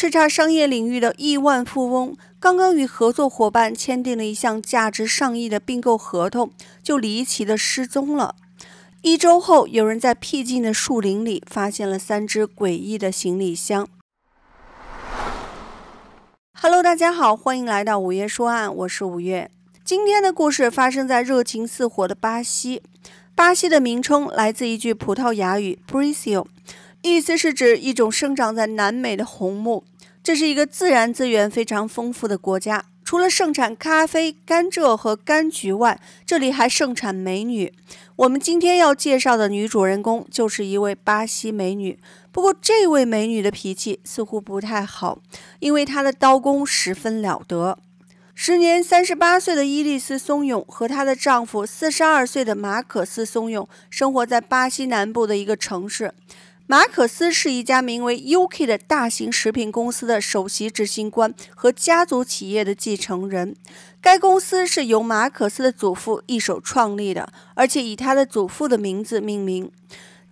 叱咤商业领域的亿万富翁，刚刚与合作伙伴签订了一项价值上亿的并购合同，就离奇的失踪了。一周后，有人在僻静的树林里发现了三只诡异的行李箱。Hello，大家好，欢迎来到五月说案，我是五月。今天的故事发生在热情似火的巴西。巴西的名称来自一句葡萄牙语 b r a z i l 意思是指一种生长在南美的红木。这是一个自然资源非常丰富的国家，除了盛产咖啡、甘蔗和柑橘外，这里还盛产美女。我们今天要介绍的女主人公就是一位巴西美女。不过，这位美女的脾气似乎不太好，因为她的刀工十分了得。时年三十八岁的伊丽丝·松永和她的丈夫四十二岁的马可斯·松永生活在巴西南部的一个城市。马可斯是一家名为 UK 的大型食品公司的首席执行官和家族企业的继承人。该公司是由马可斯的祖父一手创立的，而且以他的祖父的名字命名。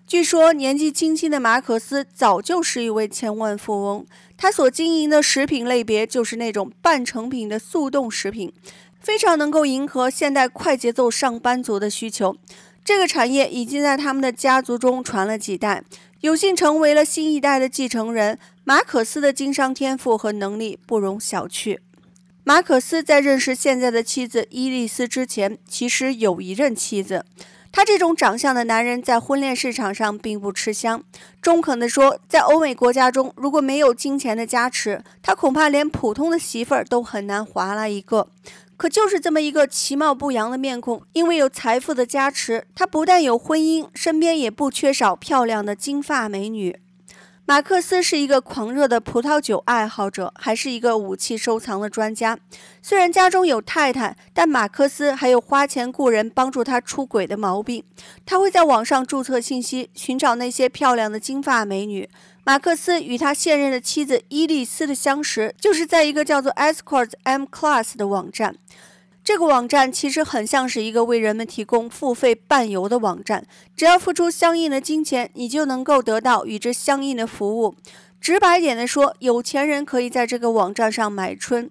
据说，年纪轻轻的马可斯早就是一位千万富翁。他所经营的食品类别就是那种半成品的速冻食品，非常能够迎合现代快节奏上班族的需求。这个产业已经在他们的家族中传了几代。有幸成为了新一代的继承人，马可斯的经商天赋和能力不容小觑。马可斯在认识现在的妻子伊利斯之前，其实有一任妻子。他这种长相的男人在婚恋市场上并不吃香。中肯地说，在欧美国家中，如果没有金钱的加持，他恐怕连普通的媳妇儿都很难划拉一个。可就是这么一个其貌不扬的面孔，因为有财富的加持，他不但有婚姻，身边也不缺少漂亮的金发美女。马克思是一个狂热的葡萄酒爱好者，还是一个武器收藏的专家。虽然家中有太太，但马克思还有花钱雇人帮助他出轨的毛病。他会在网上注册信息，寻找那些漂亮的金发美女。马克思与他现任的妻子伊利斯的相识，就是在一个叫做 Escorts M Class 的网站。这个网站其实很像是一个为人们提供付费伴游的网站，只要付出相应的金钱，你就能够得到与之相应的服务。直白点地说，有钱人可以在这个网站上买春。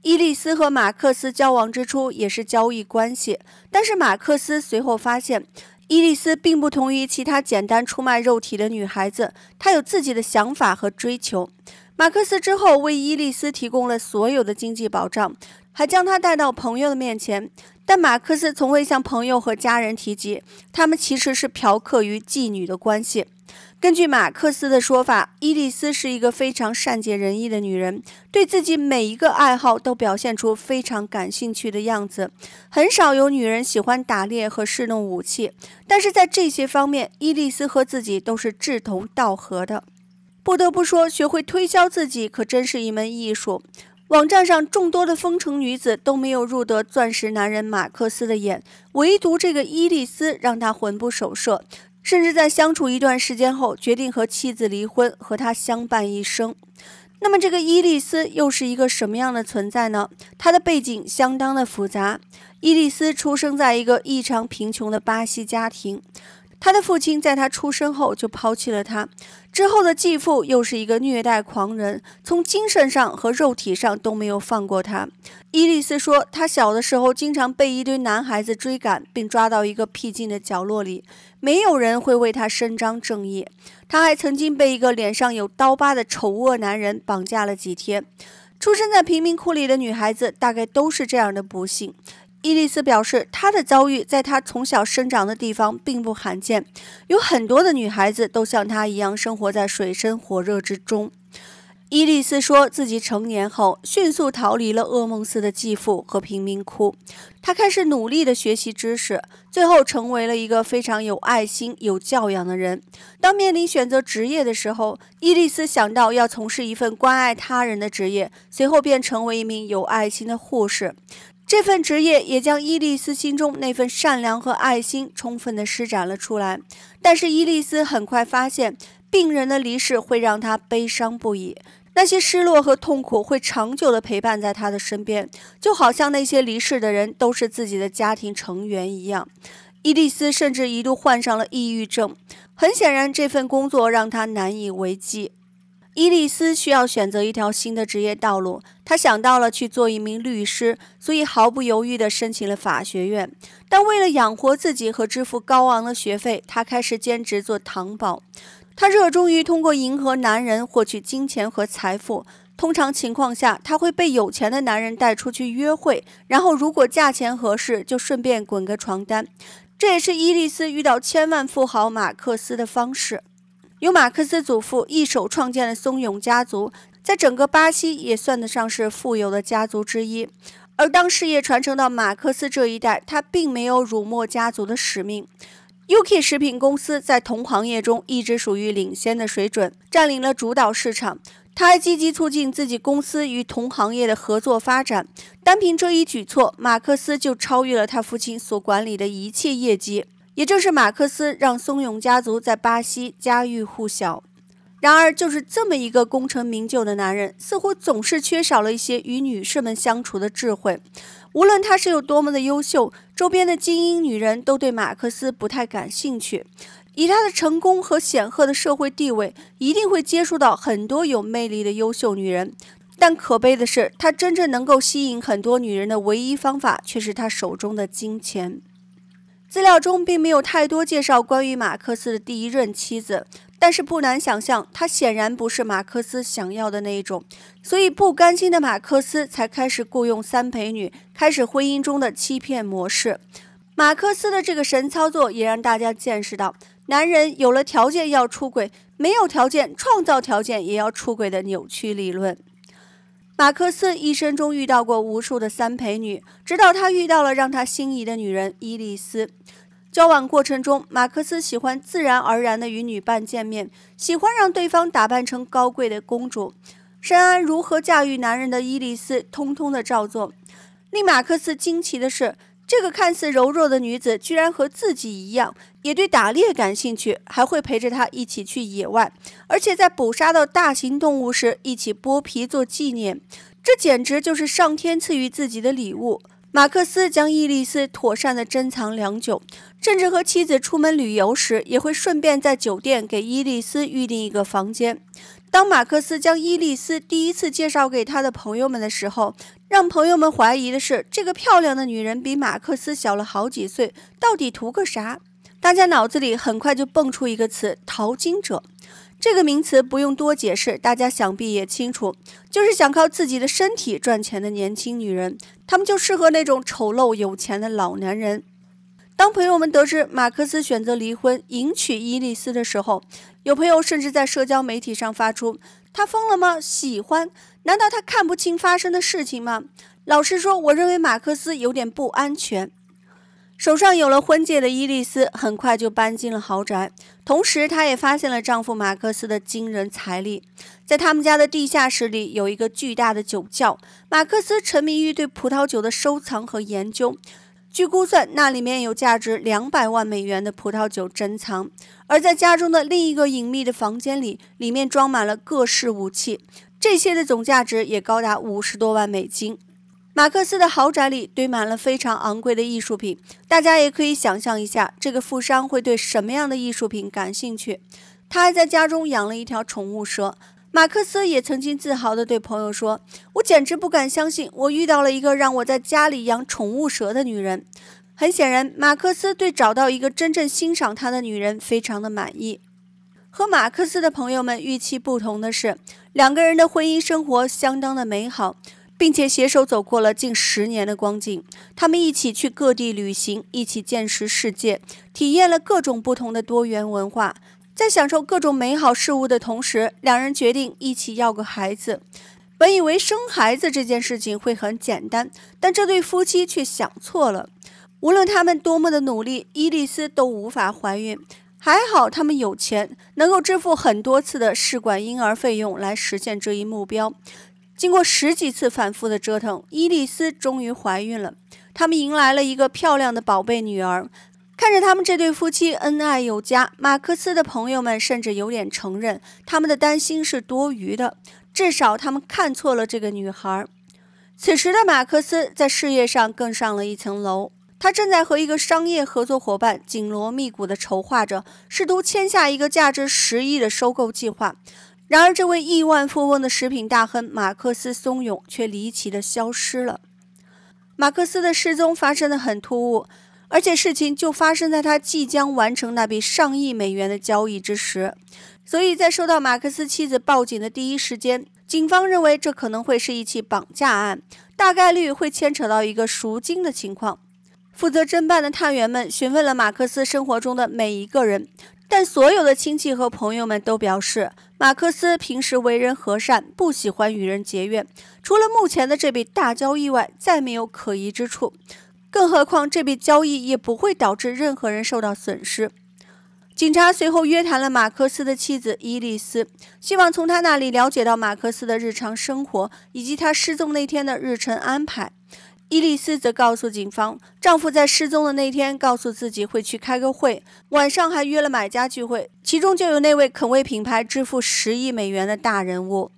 伊利斯和马克思交往之初也是交易关系，但是马克思随后发现。伊丽丝并不同于其他简单出卖肉体的女孩子，她有自己的想法和追求。马克思之后为伊丽丝提供了所有的经济保障，还将她带到朋友的面前，但马克思从未向朋友和家人提及，他们其实是嫖客与妓女的关系。根据马克思的说法，伊丽斯是一个非常善解人意的女人，对自己每一个爱好都表现出非常感兴趣的样子。很少有女人喜欢打猎和试弄武器，但是在这些方面，伊丽斯和自己都是志同道合的。不得不说，学会推销自己可真是一门艺术。网站上众多的风城女子都没有入得钻石男人马克思的眼，唯独这个伊丽斯让他魂不守舍。甚至在相处一段时间后，决定和妻子离婚，和他相伴一生。那么，这个伊丽斯又是一个什么样的存在呢？他的背景相当的复杂。伊丽斯出生在一个异常贫穷的巴西家庭。他的父亲在他出生后就抛弃了他，之后的继父又是一个虐待狂人，从精神上和肉体上都没有放过他。伊丽斯说，他小的时候经常被一堆男孩子追赶，并抓到一个僻静的角落里，没有人会为他伸张正义。他还曾经被一个脸上有刀疤的丑恶男人绑架了几天。出生在贫民窟里的女孩子，大概都是这样的不幸。伊利斯表示，她的遭遇在她从小生长的地方并不罕见，有很多的女孩子都像她一样生活在水深火热之中。伊利斯说自己成年后迅速逃离了噩梦似的继父和贫民窟，她开始努力的学习知识，最后成为了一个非常有爱心、有教养的人。当面临选择职业的时候，伊利斯想到要从事一份关爱他人的职业，随后便成为一名有爱心的护士。这份职业也将伊利斯心中那份善良和爱心充分地施展了出来，但是伊利斯很快发现，病人的离世会让他悲伤不已，那些失落和痛苦会长久地陪伴在他的身边，就好像那些离世的人都是自己的家庭成员一样。伊利斯甚至一度患上了抑郁症，很显然，这份工作让他难以为继。伊丽斯需要选择一条新的职业道路，她想到了去做一名律师，所以毫不犹豫地申请了法学院。但为了养活自己和支付高昂的学费，她开始兼职做糖宝。她热衷于通过迎合男人获取金钱和财富。通常情况下，她会被有钱的男人带出去约会，然后如果价钱合适，就顺便滚个床单。这也是伊丽斯遇到千万富豪马克思的方式。由马克思祖父一手创建的松永家族，在整个巴西也算得上是富有的家族之一。而当事业传承到马克思这一代，他并没有辱没家族的使命。UK 食品公司在同行业中一直属于领先的水准，占领了主导市场。他还积极促进自己公司与同行业的合作发展。单凭这一举措，马克思就超越了他父亲所管理的一切业绩。也正是马克思让松永家族在巴西家喻户晓。然而，就是这么一个功成名就的男人，似乎总是缺少了一些与女士们相处的智慧。无论他是有多么的优秀，周边的精英女人都对马克思不太感兴趣。以他的成功和显赫的社会地位，一定会接触到很多有魅力的优秀女人。但可悲的是，他真正能够吸引很多女人的唯一方法，却是他手中的金钱。资料中并没有太多介绍关于马克思的第一任妻子，但是不难想象，她显然不是马克思想要的那一种，所以不甘心的马克思才开始雇佣三陪女，开始婚姻中的欺骗模式。马克思的这个神操作也让大家见识到，男人有了条件要出轨，没有条件创造条件也要出轨的扭曲理论。马克思一生中遇到过无数的三陪女，直到他遇到了让他心仪的女人伊丽斯。交往过程中，马克思喜欢自然而然地与女伴见面，喜欢让对方打扮成高贵的公主。深谙如何驾驭男人的伊丽斯，通通的照做。令马克思惊奇的是，这个看似柔弱的女子，居然和自己一样。也对打猎感兴趣，还会陪着他一起去野外，而且在捕杀到大型动物时，一起剥皮做纪念。这简直就是上天赐予自己的礼物。马克思将伊丽丝妥善地珍藏良久，甚至和妻子出门旅游时，也会顺便在酒店给伊丽丝预定一个房间。当马克思将伊丽丝第一次介绍给他的朋友们的时候，让朋友们怀疑的是，这个漂亮的女人比马克思小了好几岁，到底图个啥？大家脑子里很快就蹦出一个词“淘金者”，这个名词不用多解释，大家想必也清楚，就是想靠自己的身体赚钱的年轻女人，她们就适合那种丑陋有钱的老男人。当朋友们得知马克思选择离婚迎娶伊丽丝的时候，有朋友甚至在社交媒体上发出：“他疯了吗？喜欢？难道他看不清发生的事情吗？”老实说，我认为马克思有点不安全。手上有了婚戒的伊丽丝很快就搬进了豪宅，同时她也发现了丈夫马克思的惊人财力。在他们家的地下室里有一个巨大的酒窖，马克思沉迷于对葡萄酒的收藏和研究。据估算，那里面有价值两百万美元的葡萄酒珍藏。而在家中的另一个隐秘的房间里，里面装满了各式武器，这些的总价值也高达五十多万美金。马克思的豪宅里堆满了非常昂贵的艺术品，大家也可以想象一下，这个富商会对什么样的艺术品感兴趣。他还在家中养了一条宠物蛇。马克思也曾经自豪地对朋友说：“我简直不敢相信，我遇到了一个让我在家里养宠物蛇的女人。”很显然，马克思对找到一个真正欣赏他的女人非常的满意。和马克思的朋友们预期不同的是，两个人的婚姻生活相当的美好。并且携手走过了近十年的光景，他们一起去各地旅行，一起见识世界，体验了各种不同的多元文化。在享受各种美好事物的同时，两人决定一起要个孩子。本以为生孩子这件事情会很简单，但这对夫妻却想错了。无论他们多么的努力，伊丽丝都无法怀孕。还好他们有钱，能够支付很多次的试管婴儿费用来实现这一目标。经过十几次反复的折腾，伊丽斯终于怀孕了。他们迎来了一个漂亮的宝贝女儿。看着他们这对夫妻恩爱有加，马克思的朋友们甚至有点承认他们的担心是多余的，至少他们看错了这个女孩。此时的马克思在事业上更上了一层楼，他正在和一个商业合作伙伴紧锣密鼓地筹划着，试图签下一个价值十亿的收购计划。然而，这位亿万富翁的食品大亨马克思松永却离奇地消失了。马克思的失踪发生的很突兀，而且事情就发生在他即将完成那笔上亿美元的交易之时。所以在收到马克思妻子报警的第一时间，警方认为这可能会是一起绑架案，大概率会牵扯到一个赎金的情况。负责侦办的探员们询问了马克思生活中的每一个人。但所有的亲戚和朋友们都表示，马克思平时为人和善，不喜欢与人结怨。除了目前的这笔大交易外，再没有可疑之处。更何况这笔交易也不会导致任何人受到损失。警察随后约谈了马克思的妻子伊利斯，希望从她那里了解到马克思的日常生活以及他失踪那天的日程安排。伊丽斯则告诉警方，丈夫在失踪的那天告诉自己会去开个会，晚上还约了买家聚会，其中就有那位肯为品牌支付十亿美元的大人物。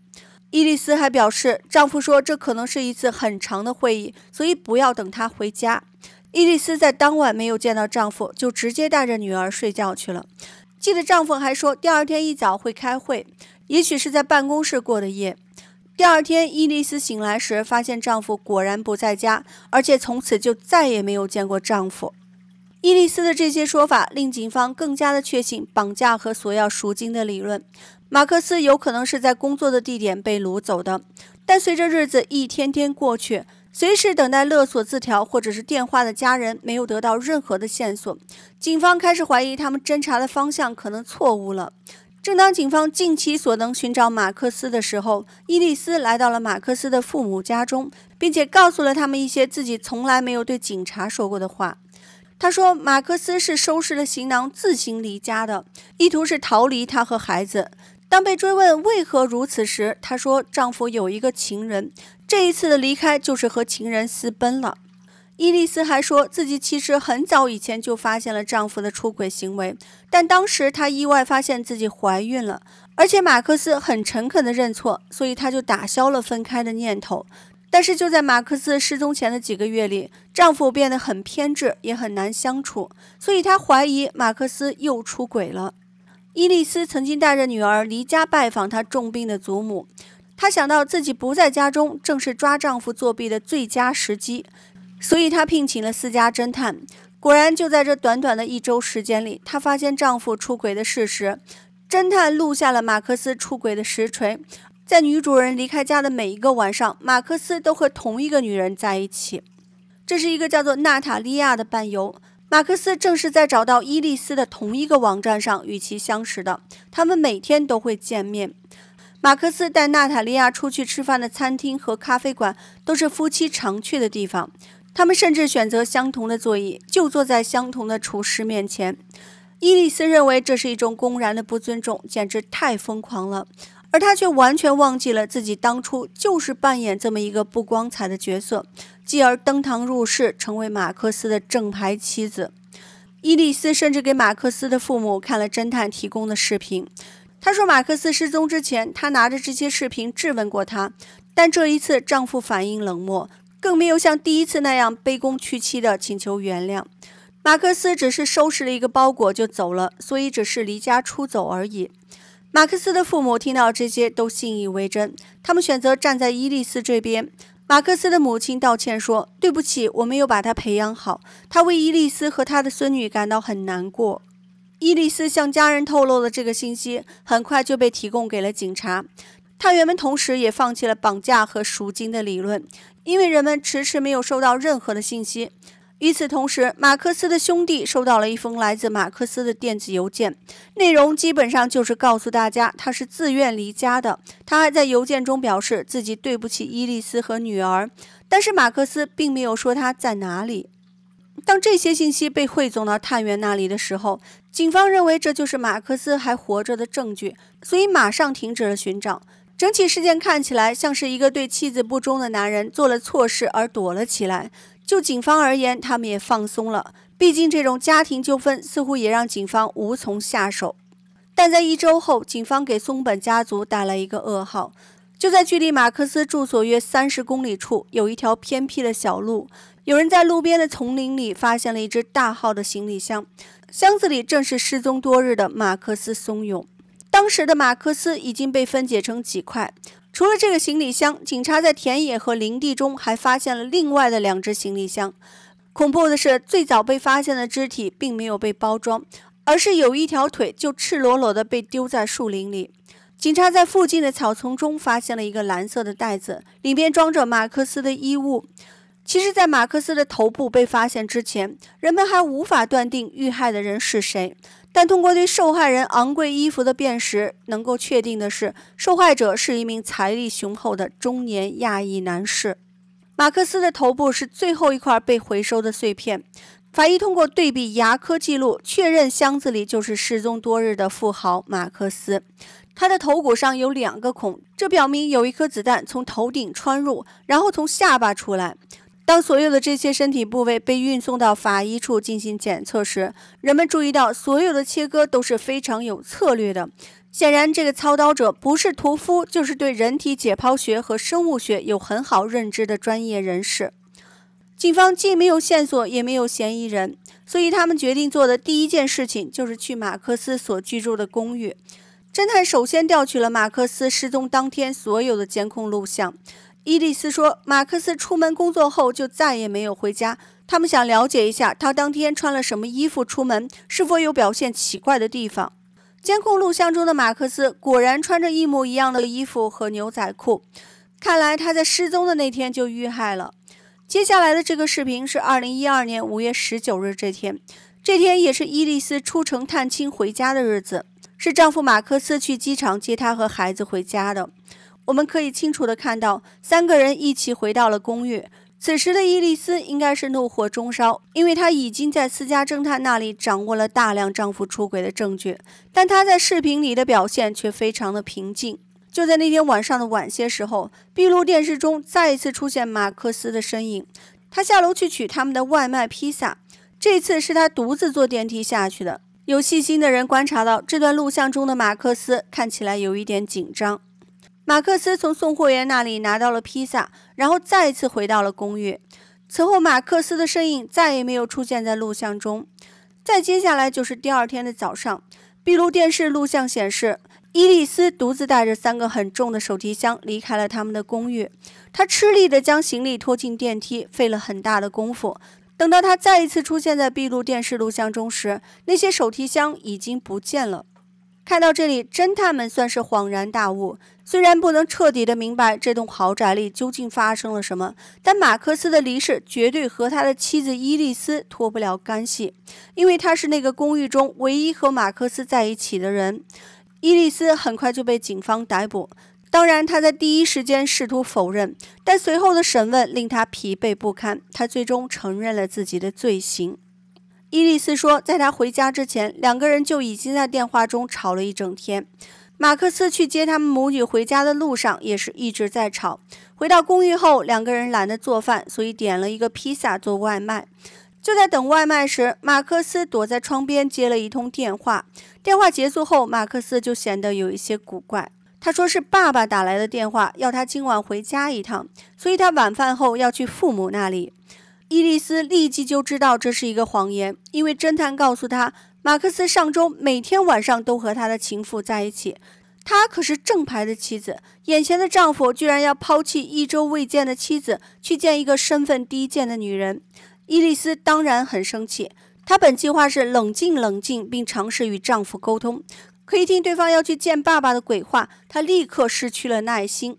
伊丽斯还表示，丈夫说这可能是一次很长的会议，所以不要等他回家。伊丽斯在当晚没有见到丈夫，就直接带着女儿睡觉去了。记得丈夫还说，第二天一早会开会，也许是在办公室过的夜。第二天，伊丽斯醒来时，发现丈夫果然不在家，而且从此就再也没有见过丈夫。伊丽斯的这些说法令警方更加的确信绑架和索要赎金的理论。马克思有可能是在工作的地点被掳走的。但随着日子一天天过去，随时等待勒索字条或者是电话的家人没有得到任何的线索，警方开始怀疑他们侦查的方向可能错误了。正当警方尽其所能寻找马克思的时候，伊丽斯来到了马克思的父母家中，并且告诉了他们一些自己从来没有对警察说过的话。他说，马克思是收拾了行囊自行离家的，意图是逃离他和孩子。当被追问为何如此时，他说，丈夫有一个情人，这一次的离开就是和情人私奔了。伊丽丝还说自己其实很早以前就发现了丈夫的出轨行为，但当时她意外发现自己怀孕了，而且马克思很诚恳地认错，所以她就打消了分开的念头。但是就在马克思失踪前的几个月里，丈夫变得很偏执，也很难相处，所以她怀疑马克思又出轨了。伊丽丝曾经带着女儿离家拜访她重病的祖母，她想到自己不在家中，正是抓丈夫作弊的最佳时机。所以她聘请了私家侦探，果然就在这短短的一周时间里，她发现丈夫出轨的事实。侦探录下了马克思出轨的实锤。在女主人离开家的每一个晚上，马克思都和同一个女人在一起。这是一个叫做娜塔莉亚的伴游。马克思正是在找到伊利斯的同一个网站上与其相识的。他们每天都会见面。马克思带娜塔莉亚出去吃饭的餐厅和咖啡馆都是夫妻常去的地方。他们甚至选择相同的座椅，就坐在相同的厨师面前。伊利斯认为这是一种公然的不尊重，简直太疯狂了。而她却完全忘记了自己当初就是扮演这么一个不光彩的角色，继而登堂入室，成为马克思的正牌妻子。伊利斯甚至给马克思的父母看了侦探提供的视频。她说，马克思失踪之前，她拿着这些视频质问过他，但这一次丈夫反应冷漠。更没有像第一次那样卑躬屈膝地请求原谅。马克思只是收拾了一个包裹就走了，所以只是离家出走而已。马克思的父母听到这些都信以为真，他们选择站在伊利斯这边。马克思的母亲道歉说：“对不起，我没有把他培养好。”他为伊利斯和他的孙女感到很难过。伊利斯向家人透露了这个信息，很快就被提供给了警察。探员们同时也放弃了绑架和赎金的理论，因为人们迟迟没有收到任何的信息。与此同时，马克思的兄弟收到了一封来自马克思的电子邮件，内容基本上就是告诉大家他是自愿离家的。他还在邮件中表示自己对不起伊丽斯和女儿，但是马克思并没有说他在哪里。当这些信息被汇总到探员那里的时候，警方认为这就是马克思还活着的证据，所以马上停止了寻找。整起事件看起来像是一个对妻子不忠的男人做了错事而躲了起来。就警方而言，他们也放松了，毕竟这种家庭纠纷似乎也让警方无从下手。但在一周后，警方给松本家族带来一个噩耗：就在距离马克思住所约三十公里处，有一条偏僻的小路，有人在路边的丛林里发现了一只大号的行李箱，箱子里正是失踪多日的马克思松勇。当时的马克思已经被分解成几块。除了这个行李箱，警察在田野和林地中还发现了另外的两只行李箱。恐怖的是，最早被发现的肢体并没有被包装，而是有一条腿就赤裸裸地被丢在树林里。警察在附近的草丛中发现了一个蓝色的袋子，里面装着马克思的衣物。其实，在马克思的头部被发现之前，人们还无法断定遇害的人是谁。但通过对受害人昂贵衣服的辨识，能够确定的是，受害者是一名财力雄厚的中年亚裔男士。马克思的头部是最后一块被回收的碎片。法医通过对比牙科记录，确认箱子里就是失踪多日的富豪马克思。他的头骨上有两个孔，这表明有一颗子弹从头顶穿入，然后从下巴出来。当所有的这些身体部位被运送到法医处进行检测时，人们注意到所有的切割都是非常有策略的。显然，这个操刀者不是屠夫，就是对人体解剖学和生物学有很好认知的专业人士。警方既没有线索，也没有嫌疑人，所以他们决定做的第一件事情就是去马克思所居住的公寓。侦探首先调取了马克思失踪当天所有的监控录像。伊利斯说，马克思出门工作后就再也没有回家。他们想了解一下他当天穿了什么衣服出门，是否有表现奇怪的地方。监控录像中的马克思果然穿着一模一样的衣服和牛仔裤，看来他在失踪的那天就遇害了。接下来的这个视频是二零一二年五月十九日这天，这天也是伊利斯出城探亲回家的日子，是丈夫马克思去机场接她和孩子回家的。我们可以清楚地看到，三个人一起回到了公寓。此时的伊丽丝应该是怒火中烧，因为她已经在私家侦探那里掌握了大量丈夫出轨的证据。但她在视频里的表现却非常的平静。就在那天晚上的晚些时候，闭路电视中再一次出现马克思的身影。他下楼去取他们的外卖披萨，这次是他独自坐电梯下去的。有细心的人观察到，这段录像中的马克思看起来有一点紧张。马克思从送货员那里拿到了披萨，然后再次回到了公寓。此后，马克思的身影再也没有出现在录像中。再接下来就是第二天的早上，闭路电视录像显示，伊利斯独自带着三个很重的手提箱离开了他们的公寓。他吃力地将行李拖进电梯，费了很大的功夫。等到他再一次出现在闭路电视录像中时，那些手提箱已经不见了。看到这里，侦探们算是恍然大悟。虽然不能彻底的明白这栋豪宅里究竟发生了什么，但马克思的离世绝对和他的妻子伊丽丝脱不了干系，因为他是那个公寓中唯一和马克思在一起的人。伊丽丝很快就被警方逮捕，当然，他在第一时间试图否认，但随后的审问令他疲惫不堪，他最终承认了自己的罪行。伊丽斯说，在他回家之前，两个人就已经在电话中吵了一整天。马克思去接他们母女回家的路上，也是一直在吵。回到公寓后，两个人懒得做饭，所以点了一个披萨做外卖。就在等外卖时，马克思躲在窗边接了一通电话。电话结束后，马克思就显得有一些古怪。他说是爸爸打来的电话，要他今晚回家一趟，所以他晚饭后要去父母那里。伊丽斯立即就知道这是一个谎言，因为侦探告诉他，马克思上周每天晚上都和他的情妇在一起，他可是正牌的妻子。眼前的丈夫居然要抛弃一周未见的妻子，去见一个身份低贱的女人。伊丽斯当然很生气，她本计划是冷静冷静，并尝试与丈夫沟通，可一听对方要去见爸爸的鬼话，她立刻失去了耐心。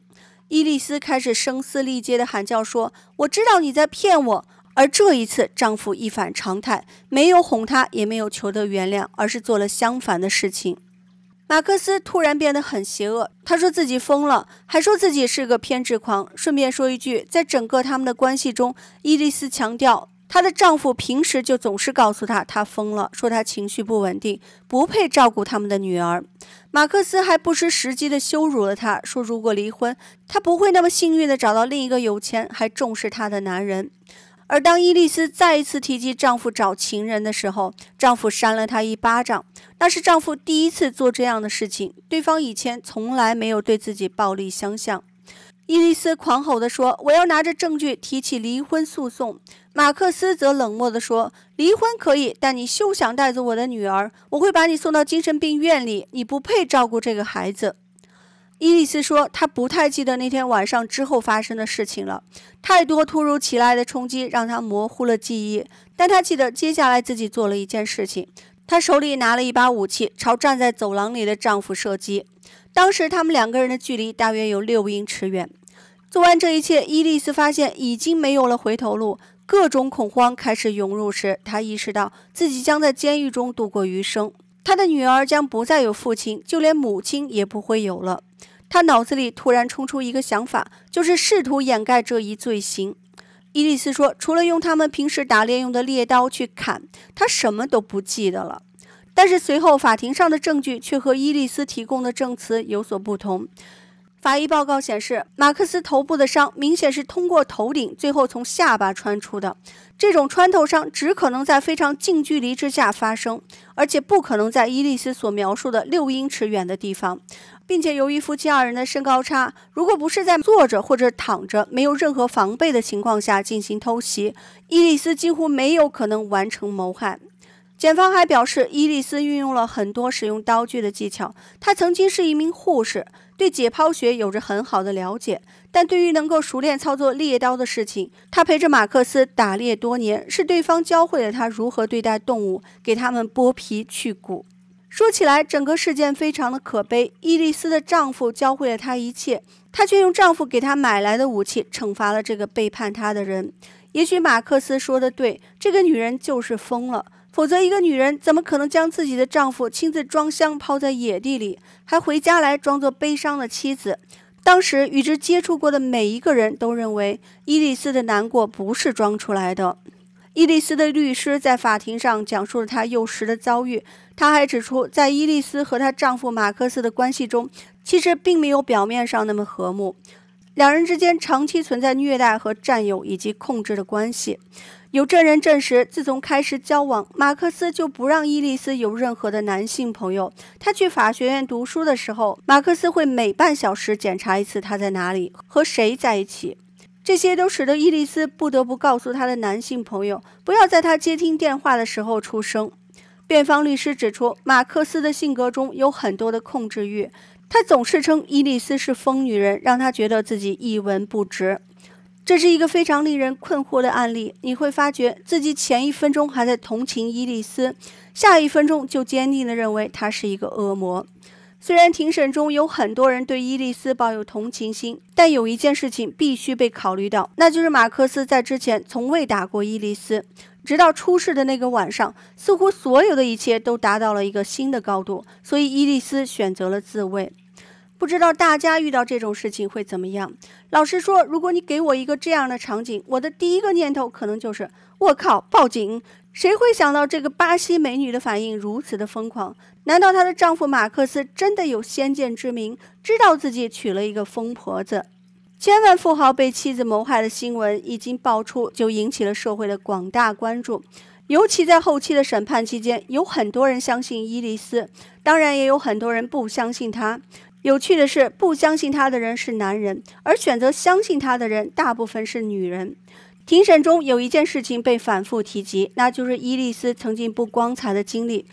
伊丽斯开始声嘶力竭的喊叫说：“我知道你在骗我。”而这一次，丈夫一反常态，没有哄她，也没有求得原谅，而是做了相反的事情。马克思突然变得很邪恶，他说自己疯了，还说自己是个偏执狂。顺便说一句，在整个他们的关系中，伊丽斯强调，她的丈夫平时就总是告诉她她疯了，说她情绪不稳定，不配照顾他们的女儿。马克思还不失时机地羞辱了她，说如果离婚，她不会那么幸运地找到另一个有钱还重视她的男人。而当伊丽丝再一次提及丈夫找情人的时候，丈夫扇了她一巴掌。那是丈夫第一次做这样的事情，对方以前从来没有对自己暴力相向。伊丽丝狂吼地说：“我要拿着证据提起离婚诉讼。”马克思则冷漠地说：“离婚可以，但你休想带走我的女儿，我会把你送到精神病院里，你不配照顾这个孩子。”伊丽丝说：“她不太记得那天晚上之后发生的事情了，太多突如其来的冲击让她模糊了记忆。但她记得接下来自己做了一件事情：她手里拿了一把武器，朝站在走廊里的丈夫射击。当时他们两个人的距离大约有六英尺远。做完这一切，伊丽丝发现已经没有了回头路。各种恐慌开始涌入时，她意识到自己将在监狱中度过余生，她的女儿将不再有父亲，就连母亲也不会有了。”他脑子里突然冲出一个想法，就是试图掩盖这一罪行。伊利斯说，除了用他们平时打猎用的猎刀去砍，他什么都不记得了。但是随后法庭上的证据却和伊利斯提供的证词有所不同。法医报告显示，马克思头部的伤明显是通过头顶，最后从下巴穿出的。这种穿透伤只可能在非常近距离之下发生，而且不可能在伊利斯所描述的六英尺远的地方。并且由于夫妻二人的身高差，如果不是在坐着或者躺着没有任何防备的情况下进行偷袭，伊利斯几乎没有可能完成谋害。检方还表示，伊利斯运用了很多使用刀具的技巧。他曾经是一名护士，对解剖学有着很好的了解。但对于能够熟练操作猎刀的事情，他陪着马克思打猎多年，是对方教会了他如何对待动物，给他们剥皮去骨。说起来，整个事件非常的可悲。伊丽丝的丈夫教会了她一切，她却用丈夫给她买来的武器惩罚了这个背叛她的人。也许马克思说的对，这个女人就是疯了。否则，一个女人怎么可能将自己的丈夫亲自装箱抛在野地里，还回家来装作悲伤的妻子？当时与之接触过的每一个人都认为，伊丽丝的难过不是装出来的。伊利斯的律师在法庭上讲述了她幼时的遭遇。她还指出，在伊利斯和她丈夫马克思的关系中，其实并没有表面上那么和睦。两人之间长期存在虐待和占有以及控制的关系。有证人证实，自从开始交往，马克思就不让伊利斯有任何的男性朋友。他去法学院读书的时候，马克思会每半小时检查一次他在哪里和谁在一起。这些都使得伊丽斯不得不告诉她的男性朋友，不要在她接听电话的时候出声。辩方律师指出，马克思的性格中有很多的控制欲，他总是称伊丽斯是疯女人，让他觉得自己一文不值。这是一个非常令人困惑的案例，你会发觉自己前一分钟还在同情伊丽斯，下一分钟就坚定地认为他是一个恶魔。虽然庭审中有很多人对伊利斯抱有同情心，但有一件事情必须被考虑到，那就是马克思在之前从未打过伊利斯，直到出事的那个晚上，似乎所有的一切都达到了一个新的高度，所以伊利斯选择了自卫。不知道大家遇到这种事情会怎么样？老实说，如果你给我一个这样的场景，我的第一个念头可能就是“我靠，报警”。谁会想到这个巴西美女的反应如此的疯狂？难道她的丈夫马克思真的有先见之明，知道自己娶了一个疯婆子？千万富豪被妻子谋害的新闻一经爆出，就引起了社会的广大关注。尤其在后期的审判期间，有很多人相信伊丽丝，当然也有很多人不相信她。有趣的是，不相信她的人是男人，而选择相信她的人大部分是女人。庭审中有一件事情被反复提及，那就是伊利斯曾经不光彩的经历。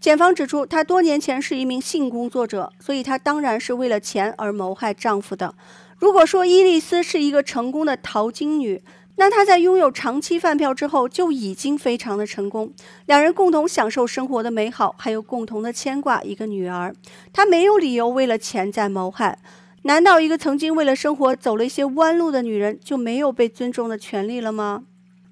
检方指出，她多年前是一名性工作者，所以她当然是为了钱而谋害丈夫的。如果说伊利斯是一个成功的淘金女，那她在拥有长期饭票之后就已经非常的成功。两人共同享受生活的美好，还有共同的牵挂一个女儿，她没有理由为了钱在谋害。难道一个曾经为了生活走了一些弯路的女人就没有被尊重的权利了吗？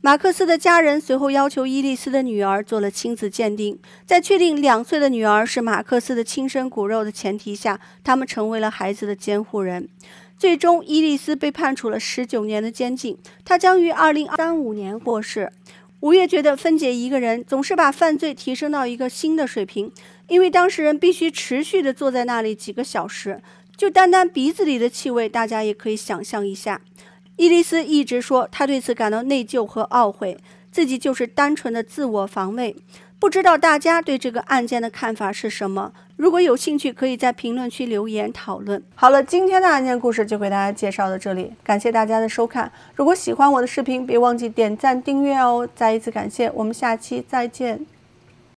马克思的家人随后要求伊利斯的女儿做了亲子鉴定，在确定两岁的女儿是马克思的亲生骨肉的前提下，他们成为了孩子的监护人。最终，伊利斯被判处了十九年的监禁，他将于二零三五年过世。五月觉得芬姐一个人总是把犯罪提升到一个新的水平，因为当事人必须持续的坐在那里几个小时。就单单鼻子里的气味，大家也可以想象一下。伊丽丝一直说，她对此感到内疚和懊悔，自己就是单纯的自我防卫。不知道大家对这个案件的看法是什么？如果有兴趣，可以在评论区留言讨论。好了，今天的案件故事就给大家介绍到这里，感谢大家的收看。如果喜欢我的视频，别忘记点赞订阅哦！再一次感谢，我们下期再见。